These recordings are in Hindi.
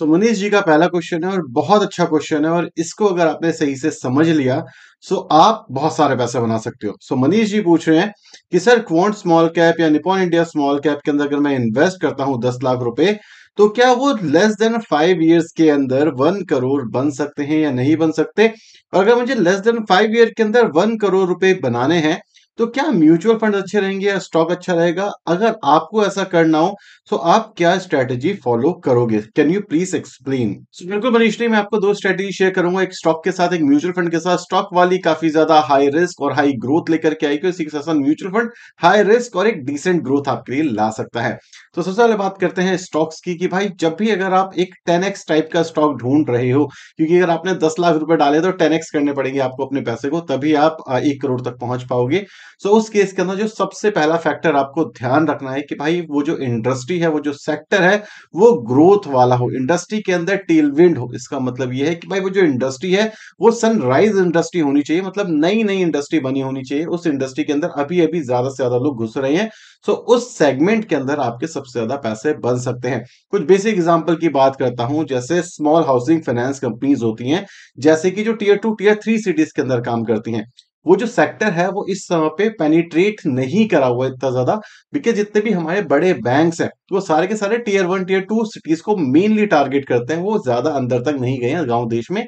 सो so, मनीष जी का पहला क्वेश्चन है और बहुत अच्छा क्वेश्चन है और इसको अगर आपने सही से समझ लिया सो so आप बहुत सारे पैसे बना सकते हो सो so, मनीष जी पूछ रहे हैं कि सर क्वांट स्मॉल कैप या निपॉन इंडिया स्मॉल कैप के अंदर अगर मैं इन्वेस्ट करता हूं दस लाख रुपए तो क्या वो लेस देन फाइव ईयर्स के अंदर वन करोड़ बन सकते हैं या नहीं बन सकते और अगर मुझे लेस देन फाइव ईयर के अंदर वन करोड़ रुपए बनाने हैं तो क्या म्यूचुअल फंड अच्छे रहेंगे या स्टॉक अच्छा रहेगा अगर आपको ऐसा करना हो तो आप क्या स्ट्रेटेजी फॉलो करोगे कैन यू प्लीज एक्सप्लेन बिल्कुल मनीष जी मैं आपको दो स्ट्रेटेजी शेयर करूंगा एक स्टॉक के साथ एक म्यूचुअल फंड के साथ स्टॉक वाली काफी ज्यादा हाई रिस्क और हाई ग्रोथ लेकर के आएगी इसी के साथ म्यूचुअल फंड हाई रिस्क और एक डिसेंट ग्रोथ आपके लिए ला सकता है तो सबसे पहले बात करते हैं स्टॉक्स की कि भाई जब भी अगर आप एक 10x टाइप का स्टॉक ढूंढ रहे हो क्योंकि अगर आपने दस लाख रुपए डाले तो 10x करने पड़ेंगे आपको अपने पैसे को तभी आप एक करोड़ तक पहुंच पाओगे सो उस केस के अंदर जो सबसे पहला फैक्टर आपको ध्यान रखना है कि भाई वो जो इंडस्ट्री है वो जो सेक्टर है वो ग्रोथ वाला हो इंडस्ट्री के अंदर टेलविंड हो इसका मतलब ये है कि भाई वो जो इंडस्ट्री है वो सनराइज इंडस्ट्री होनी चाहिए मतलब नई नई इंडस्ट्री बनी होनी चाहिए उस इंडस्ट्री के अंदर अभी अभी ज्यादा से ज्यादा लोग घुस रहे हैं सो उस सेगमेंट के अंदर आपके सबसे ज्यादा पैसे बन सकते हैं कुछ बेसिक एग्जाम्पल की बात करता हूं जैसे स्मॉल हाउसिंग फाइनेंस कंपनीज होती हैं जैसे कि जो tier two tier three cities के अंदर काम करती हैं वो जो सेक्टर है वो इस समय पे पेनिट्रेट नहीं करा हुआ इतना ज्यादा बिकॉज जितने भी हमारे बड़े बैंक्स हैं वो सारे के सारे tier one tier two cities को मेनली टारगेट करते हैं वो ज्यादा अंदर तक नहीं गए हैं गांव देश में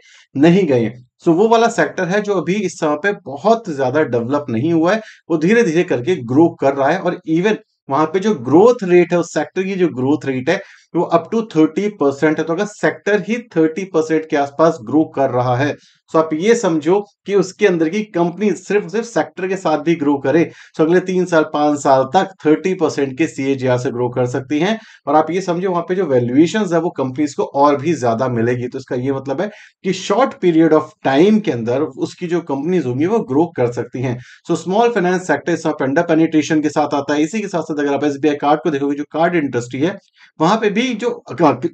नहीं गए हैं सो वो वाला सेक्टर है जो अभी इस समय पे बहुत ज्यादा डेवलप नहीं हुआ है वो धीरे धीरे करके ग्रो कर रहा है और इवन वहां पे जो ग्रोथ रेट है उस सेक्टर की जो ग्रोथ रेट है तो वो अप टू 30 परसेंट है तो अगर सेक्टर ही 30 परसेंट के आसपास ग्रो कर रहा है सो तो आप ये समझो कि उसके अंदर की कंपनी सिर्फ सिर्फ सेक्टर के साथ भी ग्रो करे तो अगले तीन साल पांच साल तक 30 परसेंट के सी से ग्रो कर सकती हैं और आप ये समझो वहां पे जो वैल्यूएशन है वो कंपनीज को और भी ज्यादा मिलेगी तो इसका ये मतलब है कि शॉर्ट पीरियड ऑफ टाइम के अंदर उसकी जो कंपनीज होंगी वो ग्रो कर सकती है सो स्मॉल फाइनेंस सेक्टर इस पेनिट्रेशन के साथ आता है इसी के साथ साथ अगर आप एस कार्ड को देखोगे जो कार्ड इंडस्ट्री है वहां पर भी भी जो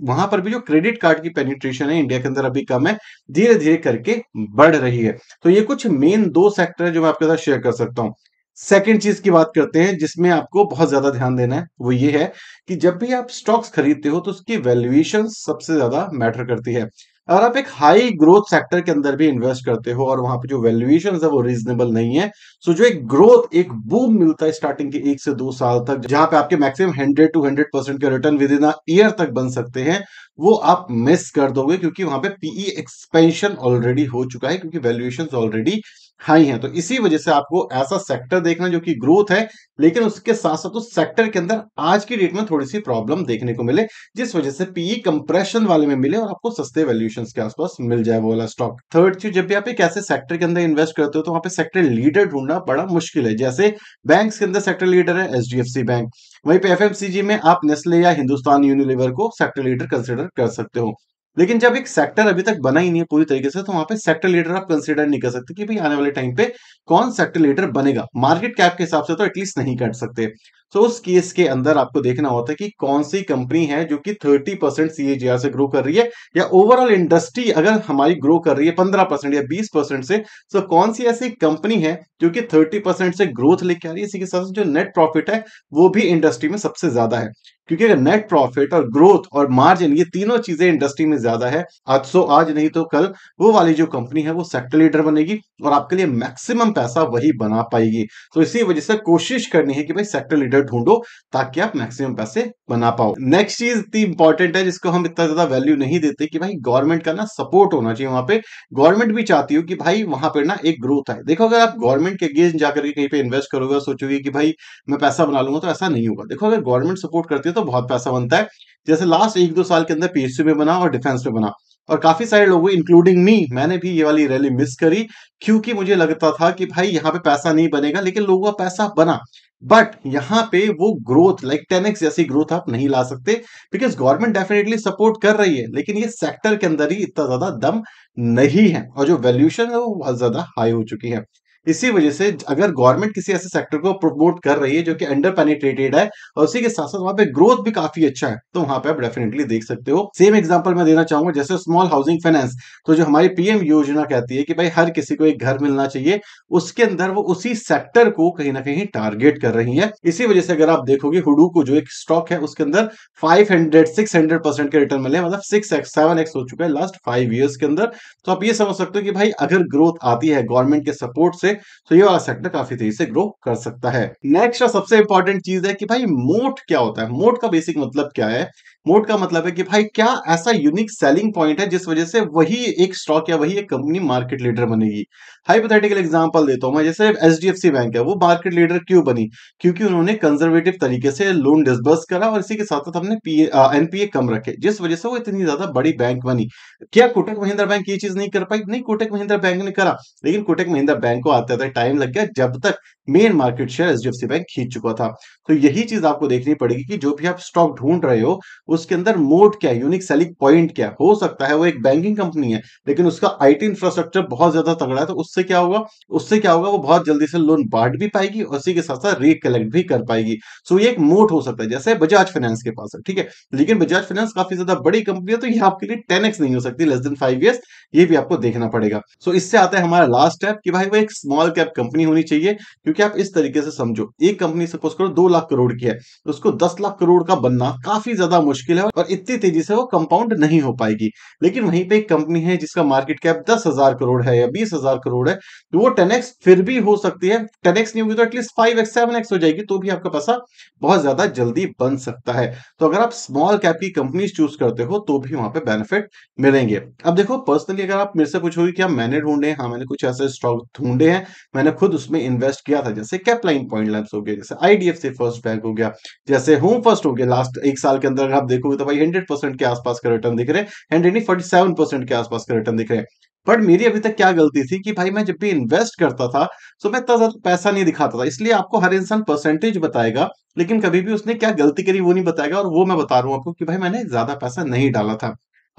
वहां पर भी जो क्रेडिट कार्ड की पेनिट्रेशन है इंडिया के अंदर अभी कम है धीरे धीरे करके बढ़ रही है तो ये कुछ मेन दो सेक्टर है जो मैं आपके साथ शेयर कर सकता हूँ सेकेंड चीज की बात करते हैं जिसमें आपको बहुत ज्यादा ध्यान देना है वो ये है कि जब भी आप स्टॉक्स खरीदते हो तो उसकी वैल्यूएशन सबसे ज्यादा मैटर करती है अगर आप एक हाई ग्रोथ सेक्टर के अंदर भी इन्वेस्ट करते हो और वहां पे जो वैल्यूएशन है वो रीजनेबल नहीं है सो जो एक ग्रोथ एक बूम मिलता है स्टार्टिंग के एक से दो साल तक जहां पे आपके maximum hundred two hundred percent के return within a year तक बन सकते हैं वो आप मिस कर दोगे क्योंकि वहां पे पीई एक्सपेंशन ऑलरेडी हो चुका है क्योंकि वैल्यूएशन ऑलरेडी हाई है तो इसी वजह से आपको ऐसा सेक्टर देखना जो कि ग्रोथ है लेकिन उसके साथ साथ उस सेक्टर के अंदर आज की डेट में थोड़ी सी प्रॉब्लम देखने को मिले जिस वजह से पीई कंप्रेशन e वाले में मिले और आपको सस्ते वैल्यूशन के आसपास मिल जाए वो वाला स्टॉक थर्ड चीज जब भी आप एक ऐसे सेक्टर के अंदर इन्वेस्ट करते हो तो वहां पे सेक्टर लीडर ढूंढना बड़ा मुश्किल है जैसे बैंक के अंदर सेक्टर लीडर है एच बैंक वहीं पे एफ में आप नेस्ले या हिंदुस्तान यूनिलीवर को सेक्टर लीडर कंसिडर कर सकते हो लेकिन जब एक सेक्टर अभी तक बना ही नहीं है पूरी तरीके से तो वहां पे सेक्टर लीडर आप कंसिडर नहीं कर सकते कि भाई आने वाले टाइम पे कौन सेक्टर लीडर बनेगा मार्केट कैप के हिसाब से तो एटलीस्ट नहीं कर सकते तो उस केस के अंदर आपको देखना होता है कि कौन सी कंपनी है जो कि 30 परसेंट सीएजीआर से ग्रो कर रही है या ओवरऑल इंडस्ट्री अगर हमारी ग्रो कर रही है 15 परसेंट या 20 परसेंट से तो कौन सी ऐसी कंपनी है जो कि 30 परसेंट से ग्रोथ लेके आ रही है इसी के साथ जो नेट प्रॉफिट है वो भी इंडस्ट्री में सबसे ज्यादा है क्योंकि अगर नेट प्रॉफिट और ग्रोथ और मार्जिन ये तीनों चीजें इंडस्ट्री में ज्यादा है आज सो आज नहीं तो कल वो वाली जो कंपनी है वो सेक्टर लीडर बनेगी और आपके लिए मैक्सिमम पैसा वही बना पाएगी तो इसी वजह से कोशिश करनी है कि भाई सेक्टर लीडर ढूंढो ताकि आप मैक्सिमम पैसे बना पाओ नेक्स्ट चीज इतनी इंपॉर्टेंट है जिसको हम इतना ज्यादा वैल्यू नहीं देते कि भाई गवर्नमेंट का ना सपोर्ट होना चाहिए वहां पर गवर्नमेंट भी चाहती हो कि भाई वहां पर ना एक ग्रोथ आए देखो अगर आप गवर्नमेंट के अगेंस्ट जाकर के कहीं पर इन्वेस्ट करोगे सोचोगे कि भाई मैं पैसा बना लूंगा तो ऐसा नहीं होगा देखो अगर गवर्नमेंट सपोर्ट करती है तो तो बहुत पैसा बनता है जैसे लास्ट एक दो साल के अंदर पीएसयू में बना और डिफेंस में बना और काफी सारे लोगों इंक्लूडिंग मी मैंने भी ये वाली रैली मिस करी क्योंकि मुझे लगता था कि भाई यहाँ पे पैसा नहीं बनेगा लेकिन लोगों का पैसा बना बट यहाँ पे वो ग्रोथ लाइक टेन एक्स जैसी ग्रोथ आप नहीं ला सकते बिकॉज गवर्नमेंट डेफिनेटली सपोर्ट कर रही है लेकिन ये सेक्टर के अंदर ही इतना ज्यादा दम नहीं है और जो वैल्यूशन है वो बहुत ज्यादा हाई हो चुकी है इसी वजह से अगर गवर्नमेंट किसी ऐसे सेक्टर को प्रमोट कर रही है जो कि अंडर पेनिट्रेटेड है और उसी के साथ साथ वहां पे ग्रोथ भी काफी अच्छा है तो वहां पे आप डेफिनेटली देख सकते हो सेम एग्जाम्पल मैं देना चाहूंगा जैसे स्मॉल हाउसिंग फाइनेंस तो जो हमारी पीएम योजना कहती है कि भाई हर किसी को एक घर मिलना चाहिए उसके अंदर वो उसी सेक्टर को कहीं ना कहीं टारगेट कर रही है इसी वजह से अगर आप देखोगे हुडू को जो एक स्टॉक है उसके अंदर five hundred six hundred percent के रिटर्न मिले मतलब सिक्स एक्स सेवन एक्स हो चुका है लास्ट फाइव ईयर्स के अंदर तो आप ये समझ सकते हो कि भाई अगर ग्रोथ आती है गवर्नमेंट के सपोर्ट से से तो ये वाला सेक्टर काफी तेजी से ग्रो कर सकता है नेक्स्ट और सबसे इंपॉर्टेंट चीज है कि भाई मोट क्या होता है मोट का बेसिक मतलब क्या है मोड का मतलब है कि भाई क्या ऐसा यूनिक सेलिंग पॉइंट है जिस वजह से वही एक स्टॉक या वही एक कंपनी मार्केट लीडर बनेगी हाइपोथेटिकल एग्जांपल देता हूं मैं जैसे एचडीएफसी बैंक है वो मार्केट लीडर क्यों बनी क्योंकि उन्होंने कंजर्वेटिव तरीके से लोन डिसबर्स करा और इसी के साथ साथ हमने एनपीए कम रखे जिस वजह से वो इतनी ज्यादा बड़ी बैंक बनी क्या कोटक महिंद्रा बैंक ये चीज नहीं कर पाई नहीं कोटक महिंद्रा बैंक ने करा लेकिन कोटक महिंद्रा बैंक को आते आते टाइम लग गया जब तक main market share H bank खींच चुका था तो यही चीज आपको देखनी पड़ेगी कि जो भी आप स्टॉक ढूंढ रहे हो उसके अंदर मोड क्या है यूनिक सेलिंग पॉइंट क्या हो सकता है वो एक बैंकिंग कंपनी है लेकिन उसका आईटी इंफ्रास्ट्रक्चर बहुत ज्यादा तगड़ा है तो उससे क्या होगा उससे क्या होगा वो बहुत जल्दी से लोन बांट भी पाएगी और उसी के साथ साथ रिकलेक्ट भी कर पाएगी सो ये एक मोट हो सकता है जैसे बजाज फाइनेंस के पास है ठीक है लेकिन बजाज फाइनेंस काफी ज्यादा बड़ी कंपनी है तो ये आपके लिए टेन नहीं हो सकती लेस देन फाइव ईयर्स ये भी आपको देखना पड़ेगा सो इससे आता है हमारा लास्ट स्टेप कि भाई वो एक स्मॉल कैप कंपनी होनी चाहिए क्योंकि आप इस तरीके से समझो एक कंपनी सपोज करो दो लाख करोड़ की है तो उसको दस लाख करोड़ का बनना काफी ज्यादा मुश्किल मुश्किल है और इतनी तेजी से वो कंपाउंड नहीं हो पाएगी लेकिन वहीं पे एक कंपनी है जिसका मार्केट कैप दस हजार करोड़ है या बीस हजार करोड़ है तो वो टेन फिर भी हो सकती है टेन नहीं होगी तो at least five X seven X हो जाएगी तो भी आपका पैसा बहुत ज्यादा जल्दी बन सकता है तो अगर आप स्मॉल कैप की कंपनीज चूज करते हो तो भी वहां पे बेनिफिट मिलेंगे अब देखो पर्सनली अगर आप मेरे से पूछोगे कि आप मैंने ढूंढे हाँ मैंने कुछ ऐसे स्टॉक ढूंढे हैं मैंने खुद उसमें इन्वेस्ट किया था जैसे कैपलाइन पॉइंट लैब्स हो गया जैसे आईडीएफसी फर्स्ट बैंक हो गया जैसे होम फर्स्ट हो गया लास्ट एक साल के अंदर आप देखोगे तो भाई हंड्रेड परसेंट के आसपास का रिटर्न दिख रहे हैं हंड्रेड नहीं फोर्टी सेवन परसेंट के आसपास का रिटर्न दिख रहे हैं बट मेरी अभी तक क्या गलती थी कि भाई मैं जब भी इन्वेस्ट करता था तो मैं इतना ज्यादा पैसा नहीं दिखाता था इसलिए आपको हर इंसान परसेंटेज बताएगा लेकिन कभी भी उसने क्या गलती करी वो नहीं बताएगा और वो मैं बता रहा हूँ आपको कि भाई मैंने ज्यादा पैसा नहीं डाला था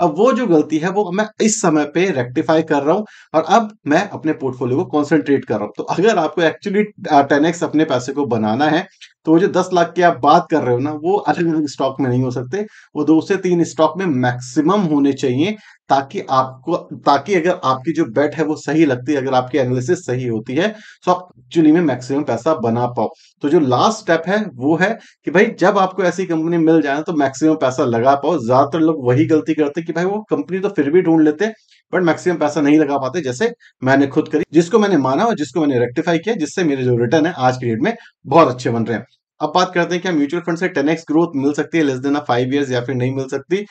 अब वो जो गलती है वो मैं इस समय पे रेक्टिफाई कर रहा हूँ और अब मैं अपने पोर्टफोलियो को कॉन्सेंट्रेट कर रहा हूँ तो अगर आपको एक्चुअली टेन uh, अपने पैसे को बनाना है तो जो दस लाख की आप बात कर रहे हो ना वो अलग अलग स्टॉक में नहीं हो सकते वो दो से तीन स्टॉक में मैक्सिमम होने चाहिए ताकि आपको ताकि अगर आपकी जो बेट है वो सही लगती है अगर आपकी एनालिसिस सही होती है तो आप एक्चुअली में मैक्सिमम पैसा बना पाओ तो जो लास्ट स्टेप है वो है कि भाई जब आपको ऐसी कंपनी मिल जाए तो मैक्सिमम पैसा लगा पाओ ज्यादातर लोग वही गलती करते कि भाई वो कंपनी तो फिर भी ढूंढ लेते बट मैक्सिमम पैसा नहीं लगा पाते जैसे मैंने खुद करी जिसको मैंने माना और जिसको मैंने रेक्टिफाई किया जिससे मेरे जो रिटर्न है आज के डेट में बहुत अच्छे बन रहे हैं अब बात करते हैं क्या म्यूचुअल फंड से 10x ग्रोथ मिल सकती है लेस देन फाइव ईयर या फिर नहीं मिल सकती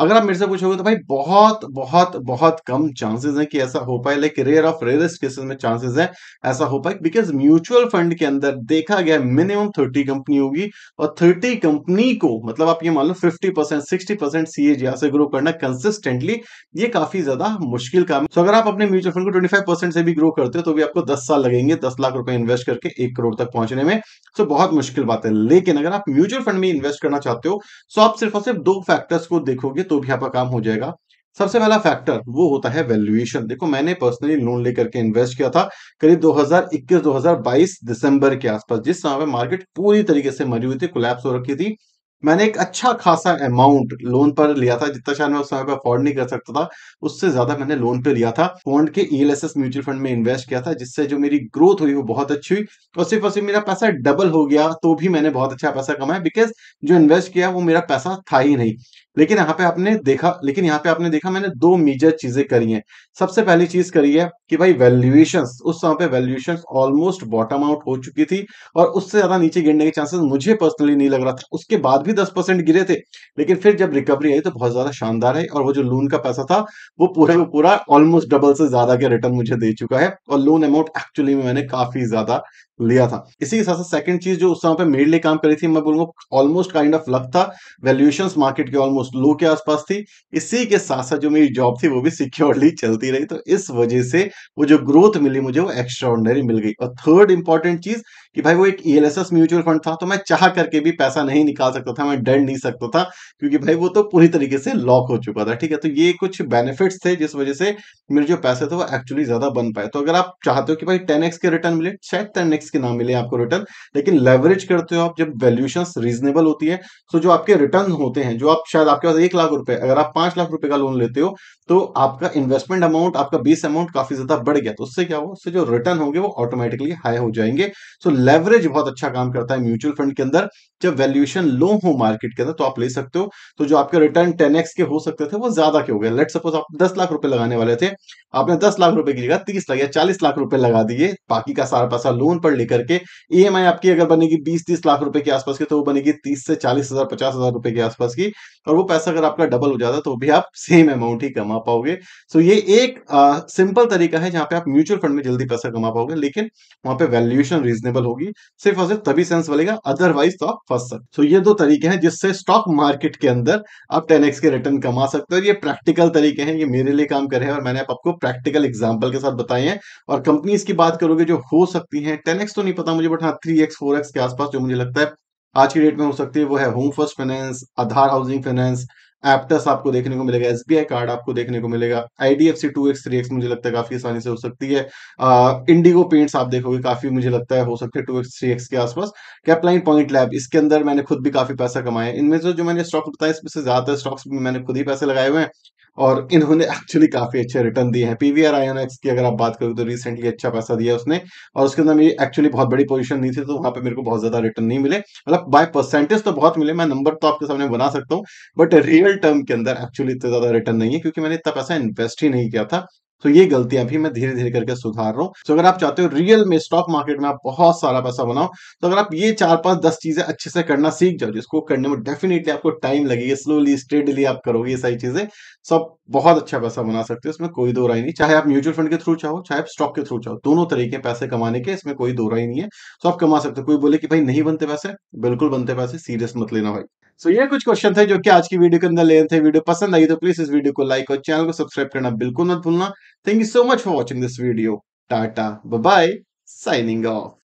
अगर आप मेरे से पूछोगे तो भाई बहुत बहुत बहुत कम चांसेस हैं कि ऐसा हो पाए like rare of rarest cases में चांसेस हैं ऐसा हो पाए बिकॉज म्यूचुअल फंड के अंदर देखा गया मिनिमम थर्टी कंपनी होगी और थर्टी कंपनी को मतलब आप ये मान लो फिफ्टी परसेंट सिक्सटी परसेंट सी से ग्रो करना कंसिस्टेंटली ये काफी ज्यादा मुश्किल काम है so, अगर आप अपने म्यूचुअल फंड को ट्वेंटी फाइव परसेंट से भी ग्रो करते हो तो भी आपको दस साल लगेंगे दस लाख रुपए इन्वेस्ट करके एक करोड़ तक पहुंचने में सो बहुत मुश्किल बात है लेकिन अगर आप म्यूचुअल फंड में इन्वेस्ट करना चाहते हो तो आप सिर्फ और सिर्फ दो फैक्टर्स को देखोगे लेंगे तो भी आपका काम हो जाएगा सबसे पहला फैक्टर वो होता है वैल्यूएशन देखो मैंने पर्सनली लोन लेकर के इन्वेस्ट किया था करीब 2021-2022 दिसंबर के आसपास जिस समय पे मार्केट पूरी तरीके से मरी हुई थी कोलैप्स हो रखी थी मैंने एक अच्छा खासा अमाउंट लोन पर लिया था जितना शायद मैं उस समय पर अफोर्ड नहीं कर सकता था उससे ज्यादा मैंने लोन पे लिया था फोन के ई म्यूचुअल फंड में इन्वेस्ट किया था जिससे जो मेरी ग्रोथ हुई वो बहुत अच्छी हुई और सिर्फ और सिर्फ मेरा पैसा डबल हो गया तो भी मैंने बहुत अच्छा पैसा कमाया बिकॉज जो इन्वेस्ट किया वो मेरा पैसा था ही नहीं लेकिन यहाँ पे आपने देखा लेकिन यहाँ पे आपने देखा मैंने दो मेजर चीजें करी हैं सबसे पहली चीज करी है कि भाई वैल्यूएशन उस समय पे वैल्यूएशन ऑलमोस्ट बॉटम आउट हो चुकी थी और उससे ज्यादा नीचे गिरने के चांसेस मुझे पर्सनली नहीं लग रहा था उसके बाद भी दस परसेंट गिरे थे लेकिन फिर जब रिकवरी आई तो बहुत ज्यादा शानदार है और वो जो लोन का पैसा था वो पूरा वो पूरा ऑलमोस्ट डबल से ज्यादा के रिटर्न मुझे दे चुका है और लोन अमाउंट एक्चुअली में मैंने काफी ज्यादा लिया था इसी के साथ साथ सेकंड चीज जो उस समय पे मेड लिए काम करी थी मैं बोलूंगा ऑलमोस्ट काइंड ऑफ लक था वैल्यूएशन मार्केट के ऑलमोस्ट लो के आसपास थी इसी के साथ साथ जो मेरी जॉब थी वो भी सिक्योरली चलती रही तो इस वजह से वो जो ग्रोथ मिली मुझे वो एक्स्ट्रॉर्डनरी मिल गई और थर्ड इंपॉर्टेंट चीज कि भाई वो एक ई म्यूचुअल फंड था तो मैं चाह करके भी पैसा नहीं निकाल सकता था मैं डर नहीं सकता था क्योंकि भाई वो तो पूरी तरीके से लॉक हो चुका था ठीक है तो ये कुछ बेनिफिट्स थे जिस वजह से मेरे जो पैसे थे वो एक्चुअली ज्यादा बन पाए तो अगर आप चाहते हो कि भाई टेन के रिटर्न मिले शायद टेन के ना मिले आपको रिटर्न लेकिन लेवरेज करते हो आप जब वैल्यूशन रीजनेबल होती है तो जो आपके रिटर्न होते हैं जो आप शायद आपके पास एक लाख रुपए अगर आप पांच लाख रुपए का लोन लेते हो तो आपका इन्वेस्टमेंट अमाउंट आपका बेस अमाउंट काफी ज्यादा बढ़ गया तो उससे क्या हुआ उससे जो रिटर्न होंगे वो ऑटोमेटिकली हाई हो जाएंगे सो लेवरेज बहुत अच्छा काम करता है म्यूचुअल फंड के अंदर जब वैल्यूएशन लो हो मार्केट के अंदर तो आप ले सकते हो तो जो आपके रिटर्न टेन एक्स के हो सकते थे वो ज्यादा क्यों हो गए लेट सपोज आप दस लाख रुपए लगाने वाले थे आपने दस लाख रुपए की जगह तीस लाख या चालीस लाख रुपए लगा दिए बाकी का सारा पैसा लोन पर लेकर के ई e आपकी अगर बनेगी बीस तीस लाख रुपए के आसपास की तो वो बनेगी तीस से चालीस हजार पचास हजार रुपए के आसपास की और वो पैसा अगर आपका डबल हो जाता तो भी आप सेम अमाउंट ही कमा पाओगे सो ये एक सिंपल तरीका है जहां पे आप म्यूचुअल फंड में जल्दी पैसा कमा पाओगे लेकिन वहां पे वैल्यूएशन रीजनेबल होगी सिर्फ और सिर्फ तभी सेंस बनेगा अदरवाइज तो आप फंस सकते तो ये दो तरीके हैं जिससे स्टॉक मार्केट के अंदर आप टेन के रिटर्न कमा सकते हो ये प्रैक्टिकल तरीके हैं ये मेरे लिए काम करे हैं और मैंने आप आपको प्रैक्टिकल एग्जाम्पल के साथ बताए हैं और कंपनीज की बात करोगे जो हो सकती है टेन तो नहीं पता मुझे बट हाँ थ्री एक्स फोर एक्स के आसपास जो मुझे लगता है आज की डेट में हो सकती है वो है Home First Finance Aadhar Housing Finance Aptus आपको देखने को मिलेगा एस कार्ड आपको देखने को मिलेगा I D F C two X three X मुझे लगता है काफी आसानी से हो सकती है इंडिगो पेंट्स आप देखोगे काफी मुझे लगता है हो सकते हैं टू एक्स थ्री एक्स के आसपास कैपलाइन पॉइंट लैब इसके अंदर मैंने खुद भी काफी पैसा कमाया इनमें से जो मैंने स्टॉक बताया इसमें से ज्यादातर स्टॉक्स में मैंने खुद ही पैसे लगाए हुए हैं और इन्होंने एक्चुअली काफी अच्छे रिटर्न दिए हैं पीवीआर आईएनएक्स की अगर आप बात करो तो रिसेंटली अच्छा पैसा दिया उसने और उसके अंदर मेरी एक्चुअली बहुत बड़ी पोजीशन नहीं थी तो वहां पे मेरे को बहुत ज्यादा रिटर्न नहीं मिले मतलब बाय परसेंटेज तो बहुत मिले मैं नंबर तो आपके सामने बना सकता हूँ बट रियल टर्म के अंदर एक्चुअली इतना ज्यादा रिटर्न नहीं है क्योंकि मैंने इतना पैसा इन्वेस्ट ही नहीं किया था तो ये गलती अभी मैं धीरे धीरे करके सुधार रहा हूँ तो so, अगर आप चाहते हो रियल में स्टॉक मार्केट में आप बहुत सारा पैसा बनाओ तो अगर आप ये चार पांच दस चीजें अच्छे से करना सीख जाओ जिसको करने में डेफिनेटली आपको टाइम लगेगा स्लोली स्टेडली आप करोगे ये सारी चीजें सब तो बहुत अच्छा पैसा बना सकते हो इसमें कोई दो राय नहीं चाहे आप म्यूचुअल फंड के थ्रू चाहो चाहे आप स्टॉक के थ्रू चाहो दोनों तरीके पैसे कमाने के इसमें कोई दो राय नहीं है सो तो आप कमा सकते हो कोई बोले कि भाई नहीं बनते पैसे बिल्कुल बनते पैसे सीरियस मत लेना भाई सो so, ये कुछ क्वेश्चन थे जो कि आज की वीडियो के अंदर ले थे वीडियो पसंद आई तो प्लीज इस वीडियो को लाइक और चैनल को सब्सक्राइब करना बिल्कुल मत भूलना thank you so much for watching this video tata bye signing of